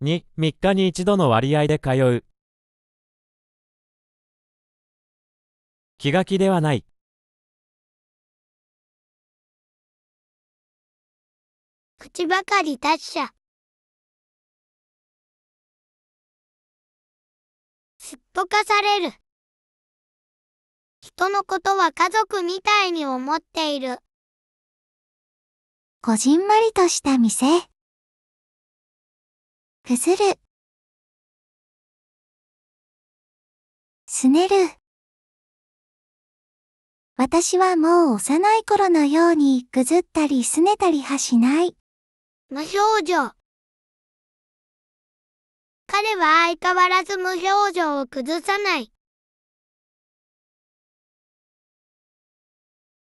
2、3日に一度の割合で通う。気が気ではない。口ばかり達者。すっぽかされる。人のことは家族みたいに思っている。こじんまりとした店。崩る。すねる。私はもう幼い頃のようにぐずったりすねたりはしない。無表情。彼は相変わらず無表情を崩さない。